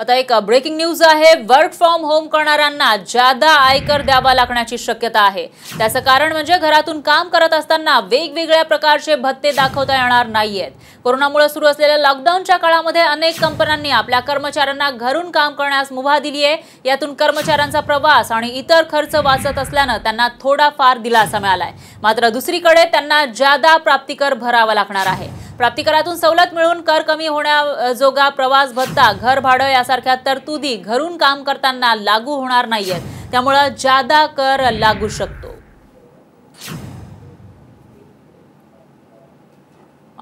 आता एक breaking news आहे वर्क फ्रॉम होम करणाऱ्यांना जादा आयकर द्यावा लागण्याची शक्यता आहे त्याचं कारण म्हणजे घरातून काम करत असताना वेगवेगळ्या प्रकारचे भत्ते दाखवता येणार नाहीयेत कोरोनामुळे सुरू असलेल्या लॉकडाऊनच्या काळामध्ये अनेक कंपन्यांनी आपल्या कर्मचाऱ्यांना घरून काम करण्यास मुभा दिली आहे यातून कर्मचाऱ्यांचा प्रवास आणि इतर खर्च वाचत असल्यानं त्यांना थोडाफार दिलासा मिळालाय मात्र दुसरीकडे त्यांना ज्यादा प्राप्तिकर भरावा लागणार आहे प्राप्तिकरातून सवलत मिळून कर कमी होण्याजोगा प्रवास भत्ता घर भाडं यासारख्या तरतुदी घरून काम करताना लागू होणार नाहीयेत त्यामुळं जादा कर लागू शकतो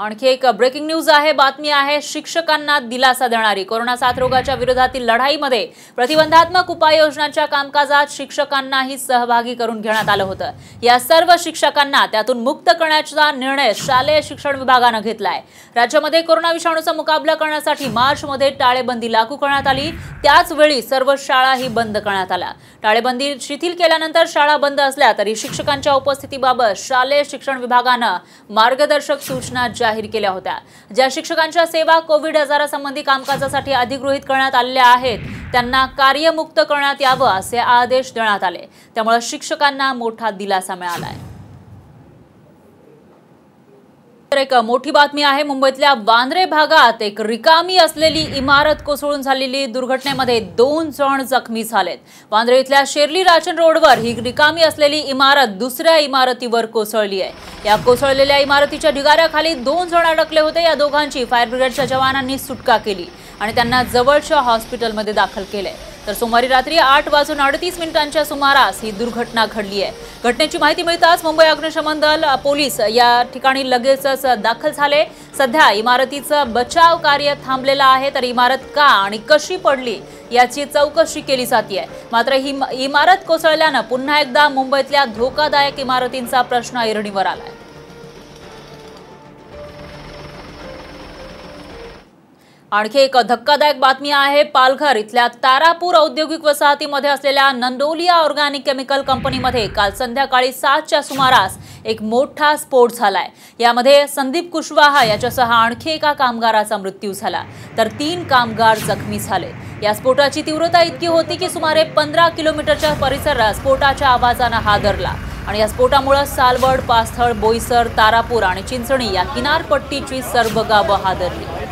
आणखी एक ब्रेकिंग न्यूज आहे बातमी आहे शिक्षकांना दिलासा देणारी कोरोना साथरोगाच्या विरोधातील लढाईमध्ये प्रतिबंधात्मक उपाययोजनांच्या कामकाजात शिक्षकांनाही सहभागी करून घेण्यात आलं होतं या सर्व शिक्षकांना त्यातून मुक्त करण्याचा निर्णय शालेय शिक्षण विभागानं घेतलाय राज्यामध्ये कोरोना विषाणूचा मुकाबला करण्यासाठी मार्चमध्ये टाळेबंदी लागू करण्यात आली त्याचवेळी सर्व शाळाही बंद करण्यात आल्या टाळेबंदी शिथिल केल्यानंतर शाळा बंद असल्या तरी शिक्षकांच्या उपस्थितीबाबत शालेय शिक्षण विभागानं मार्गदर्शक सूचना जाहीर केल्या होत्या ज्या शिक्षकांच्या सेवा कोविड आजारासंबंधी कामकाजासाठी अधिगृहित करण्यात आलेल्या आहेत त्यांना कार्यमुक्त करण्यात यावं असे आदेश देण्यात आले त्यामुळे शिक्षकांना मोठा दिलासा मिळाला आहे मात्र एक मोठी बातमी आहे मुंबईतल्या वांद्रे भागात एक रिकामी असलेली इमारत कोसळून झालेली दुर्घटनेमध्ये दोन जण जखमी झालेत वांद्रे इथल्या शेर्ली राजन रोडवर ही रिकामी असलेली इमारत दुसऱ्या इमारतीवर कोसळली आहे या कोसळलेल्या इमारतीच्या ढिगाऱ्याखाली दोन जण अडकले होते या दोघांची फायर ब्रिगेडच्या जवानांनी सुटका केली आणि त्यांना जवळच्या हॉस्पिटलमध्ये दाखल केले तर सोमवारी रात्री आठ वाजून अडतीस मिनिटांच्या सुमारास ही दुर्घटना घडली आहे घटनेची माहिती मिळताच मुंबई अग्निशमन दल पोलीस या ठिकाणी लगेचच दाखल झाले सध्या इमारतीचं बचाव कार्य थांबलेलं आहे तर इमारत का आणि कशी पडली याची चौकशी केली जाते मात्र ही इमारत कोसळल्यानं पुन्हा एकदा मुंबईतल्या धोकादायक इमारतींचा प्रश्न ऐरणीवर आलाय आणखी एक धक्कादायक बातमी आहे पालघर इथल्या तारापूर औद्योगिक वसाहतीमध्ये असलेल्या नंदोलिया ऑर्गॅनिक केमिकल कंपनीमध्ये काल संध्याकाळी सातच्या सुमारास एक मोठा स्फोट झालाय यामध्ये संदीप कुशवाहा याच्यासह आणखी एका कामगाराचा मृत्यू झाला तर तीन कामगार जखमी झाले या स्फोटाची तीव्रता इतकी होती की सुमारे पंधरा किलोमीटरच्या परिसरात स्फोटाच्या आवाजानं हादरला आणि या स्फोटामुळे सालवड पास्थळ बोईसर तारापूर आणि चिंचणी या किनारपट्टीची सर्व गावं हादरली